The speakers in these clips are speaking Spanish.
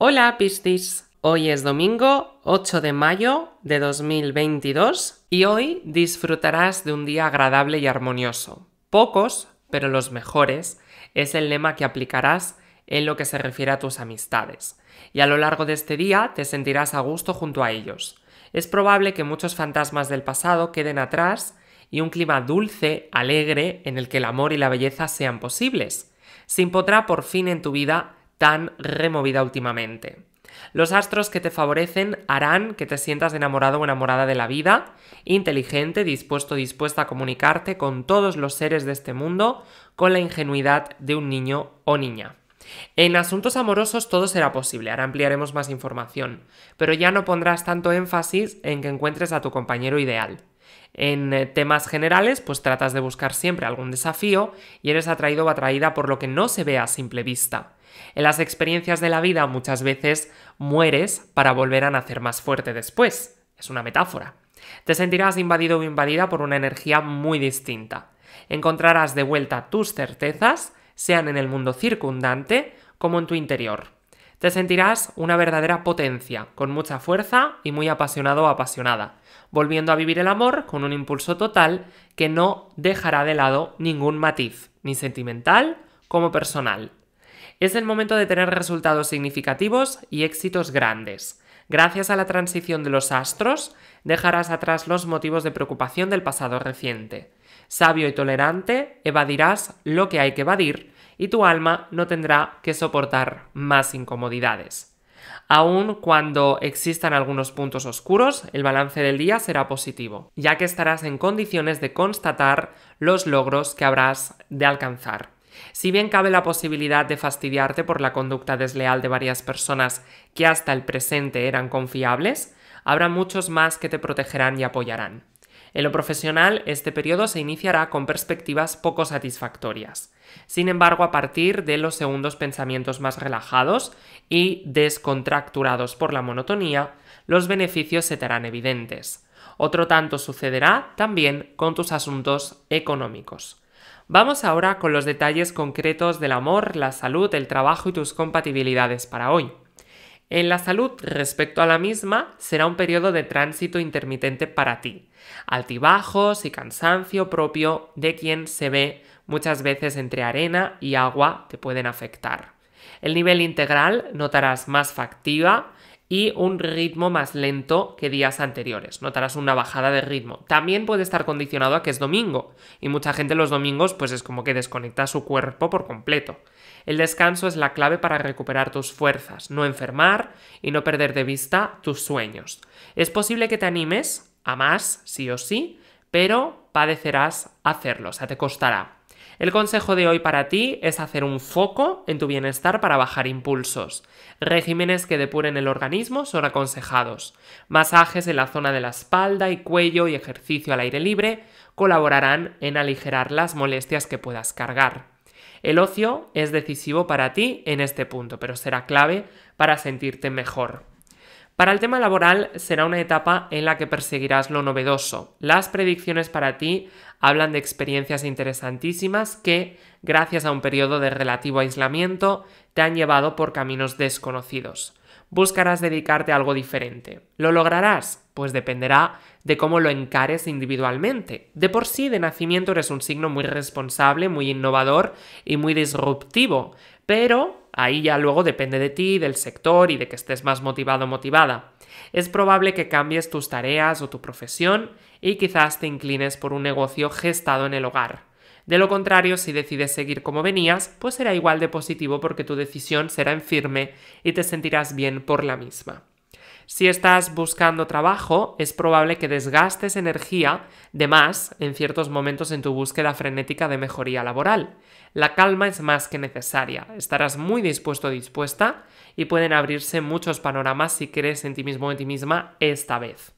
Hola pistis! hoy es domingo 8 de mayo de 2022 y hoy disfrutarás de un día agradable y armonioso. Pocos, pero los mejores, es el lema que aplicarás en lo que se refiere a tus amistades, y a lo largo de este día te sentirás a gusto junto a ellos. Es probable que muchos fantasmas del pasado queden atrás y un clima dulce, alegre, en el que el amor y la belleza sean posibles. Se impondrá por fin en tu vida tan removida últimamente. Los astros que te favorecen harán que te sientas enamorado o enamorada de la vida, inteligente, dispuesto o dispuesta a comunicarte con todos los seres de este mundo con la ingenuidad de un niño o niña. En asuntos amorosos todo será posible, ahora ampliaremos más información, pero ya no pondrás tanto énfasis en que encuentres a tu compañero ideal. En eh, temas generales, pues tratas de buscar siempre algún desafío y eres atraído o atraída por lo que no se ve a simple vista. En las experiencias de la vida muchas veces mueres para volver a nacer más fuerte después. Es una metáfora. Te sentirás invadido o invadida por una energía muy distinta. Encontrarás de vuelta tus certezas, sean en el mundo circundante como en tu interior. Te sentirás una verdadera potencia, con mucha fuerza y muy apasionado o apasionada, volviendo a vivir el amor con un impulso total que no dejará de lado ningún matiz, ni sentimental como personal. Es el momento de tener resultados significativos y éxitos grandes. Gracias a la transición de los astros, dejarás atrás los motivos de preocupación del pasado reciente. Sabio y tolerante, evadirás lo que hay que evadir y tu alma no tendrá que soportar más incomodidades. Aun cuando existan algunos puntos oscuros, el balance del día será positivo, ya que estarás en condiciones de constatar los logros que habrás de alcanzar. Si bien cabe la posibilidad de fastidiarte por la conducta desleal de varias personas que hasta el presente eran confiables, habrá muchos más que te protegerán y apoyarán. En lo profesional, este periodo se iniciará con perspectivas poco satisfactorias. Sin embargo, a partir de los segundos pensamientos más relajados y descontracturados por la monotonía, los beneficios se te harán evidentes. Otro tanto sucederá también con tus asuntos económicos. Vamos ahora con los detalles concretos del amor, la salud, el trabajo y tus compatibilidades para hoy. En la salud respecto a la misma será un periodo de tránsito intermitente para ti, altibajos y cansancio propio de quien se ve muchas veces entre arena y agua te pueden afectar. El nivel integral notarás más factiva, y un ritmo más lento que días anteriores. Notarás una bajada de ritmo. También puede estar condicionado a que es domingo y mucha gente los domingos pues es como que desconecta su cuerpo por completo. El descanso es la clave para recuperar tus fuerzas, no enfermar y no perder de vista tus sueños. Es posible que te animes a más, sí o sí, pero padecerás hacerlo, o sea, te costará. El consejo de hoy para ti es hacer un foco en tu bienestar para bajar impulsos. Regímenes que depuren el organismo son aconsejados. Masajes en la zona de la espalda y cuello y ejercicio al aire libre colaborarán en aligerar las molestias que puedas cargar. El ocio es decisivo para ti en este punto, pero será clave para sentirte mejor. Para el tema laboral será una etapa en la que perseguirás lo novedoso. Las predicciones para ti hablan de experiencias interesantísimas que, gracias a un periodo de relativo aislamiento, te han llevado por caminos desconocidos. Buscarás dedicarte a algo diferente. ¿Lo lograrás? Pues dependerá de cómo lo encares individualmente. De por sí, de nacimiento eres un signo muy responsable, muy innovador y muy disruptivo, pero Ahí ya luego depende de ti, del sector y de que estés más motivado o motivada. Es probable que cambies tus tareas o tu profesión y quizás te inclines por un negocio gestado en el hogar. De lo contrario, si decides seguir como venías, pues será igual de positivo porque tu decisión será en firme y te sentirás bien por la misma. Si estás buscando trabajo, es probable que desgastes energía de más en ciertos momentos en tu búsqueda frenética de mejoría laboral. La calma es más que necesaria, estarás muy dispuesto o dispuesta y pueden abrirse muchos panoramas si crees en ti mismo o en ti misma esta vez.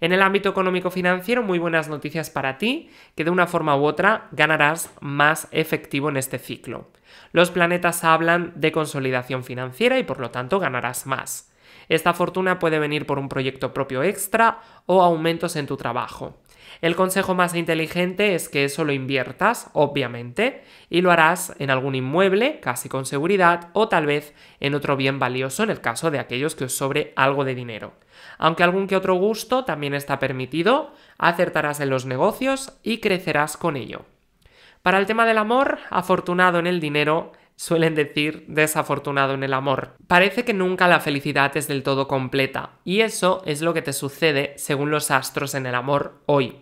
En el ámbito económico-financiero, muy buenas noticias para ti, que de una forma u otra ganarás más efectivo en este ciclo. Los planetas hablan de consolidación financiera y por lo tanto ganarás más. Esta fortuna puede venir por un proyecto propio extra o aumentos en tu trabajo. El consejo más inteligente es que eso lo inviertas, obviamente, y lo harás en algún inmueble, casi con seguridad, o tal vez en otro bien valioso en el caso de aquellos que os sobre algo de dinero. Aunque algún que otro gusto también está permitido, acertarás en los negocios y crecerás con ello. Para el tema del amor, afortunado en el dinero, suelen decir desafortunado en el amor. Parece que nunca la felicidad es del todo completa, y eso es lo que te sucede según los astros en el amor hoy.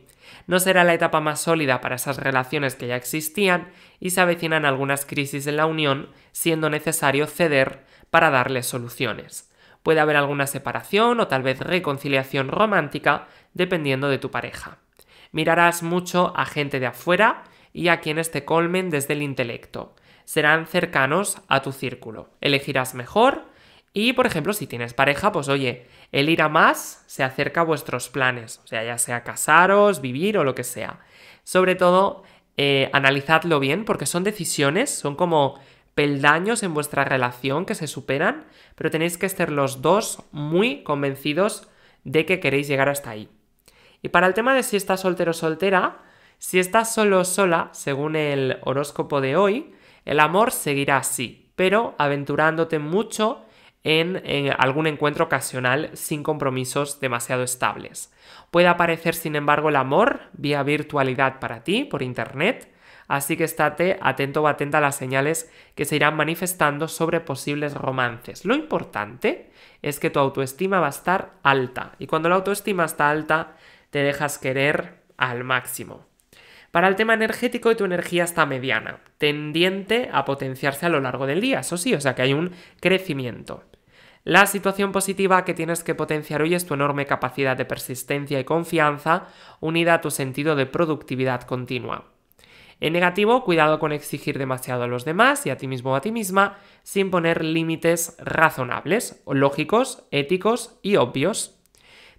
No será la etapa más sólida para esas relaciones que ya existían y se avecinan algunas crisis en la unión, siendo necesario ceder para darle soluciones. Puede haber alguna separación o tal vez reconciliación romántica, dependiendo de tu pareja. Mirarás mucho a gente de afuera y a quienes te colmen desde el intelecto serán cercanos a tu círculo. Elegirás mejor y, por ejemplo, si tienes pareja, pues oye, el ir a más se acerca a vuestros planes, o sea, ya sea casaros, vivir o lo que sea. Sobre todo, eh, analizadlo bien porque son decisiones, son como peldaños en vuestra relación que se superan, pero tenéis que estar los dos muy convencidos de que queréis llegar hasta ahí. Y para el tema de si estás soltero o soltera, si estás solo o sola, según el horóscopo de hoy, el amor seguirá así, pero aventurándote mucho en, algún encuentro ocasional sin compromisos demasiado estables. Puede aparecer, sin embargo, el amor vía virtualidad para ti, por Internet, así que estate atento o atenta a las señales que se irán manifestando sobre posibles romances. Lo importante es que tu autoestima va a estar alta y cuando la autoestima está alta te dejas querer al máximo. Para el tema energético, tu energía está mediana, tendiente a potenciarse a lo largo del día, eso sí, o sea que hay un crecimiento. La situación positiva que tienes que potenciar hoy es tu enorme capacidad de persistencia y confianza, unida a tu sentido de productividad continua. En negativo, cuidado con exigir demasiado a los demás y a ti mismo o a ti misma, sin poner límites razonables, lógicos, éticos y obvios.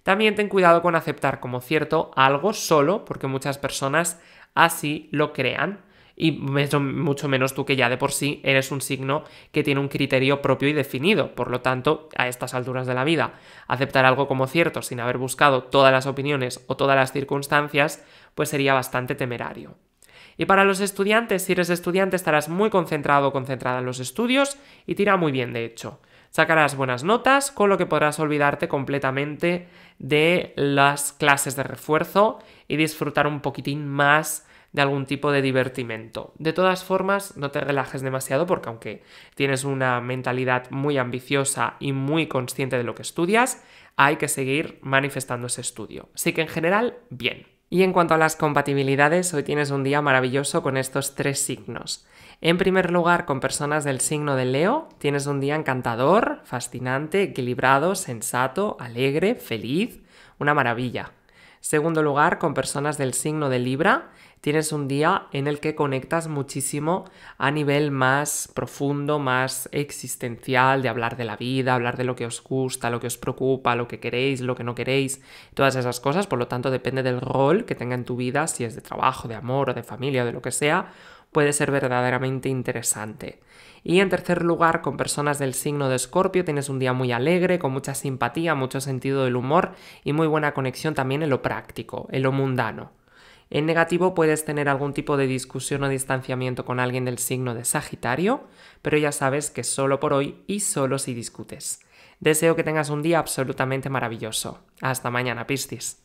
También ten cuidado con aceptar como cierto algo solo, porque muchas personas así lo crean. Y mucho menos tú que ya de por sí eres un signo que tiene un criterio propio y definido. Por lo tanto, a estas alturas de la vida, aceptar algo como cierto sin haber buscado todas las opiniones o todas las circunstancias, pues sería bastante temerario. Y para los estudiantes, si eres estudiante, estarás muy concentrado o concentrada en los estudios y tira muy bien, de hecho. Sacarás buenas notas, con lo que podrás olvidarte completamente de las clases de refuerzo y disfrutar un poquitín más de algún tipo de divertimento. De todas formas, no te relajes demasiado porque aunque tienes una mentalidad muy ambiciosa y muy consciente de lo que estudias, hay que seguir manifestando ese estudio. Así que en general, bien. Y en cuanto a las compatibilidades, hoy tienes un día maravilloso con estos tres signos. En primer lugar, con personas del signo de Leo, tienes un día encantador, fascinante, equilibrado, sensato, alegre, feliz, una maravilla. Segundo lugar, con personas del signo de Libra, tienes un día en el que conectas muchísimo a nivel más profundo, más existencial, de hablar de la vida, hablar de lo que os gusta, lo que os preocupa, lo que queréis, lo que no queréis, todas esas cosas. Por lo tanto, depende del rol que tenga en tu vida, si es de trabajo, de amor, o de familia, o de lo que sea, puede ser verdaderamente interesante. Y en tercer lugar, con personas del signo de Escorpio, tienes un día muy alegre, con mucha simpatía, mucho sentido del humor y muy buena conexión también en lo práctico, en lo mundano. En negativo puedes tener algún tipo de discusión o distanciamiento con alguien del signo de Sagitario, pero ya sabes que solo por hoy y solo si discutes. Deseo que tengas un día absolutamente maravilloso. Hasta mañana, Piscis.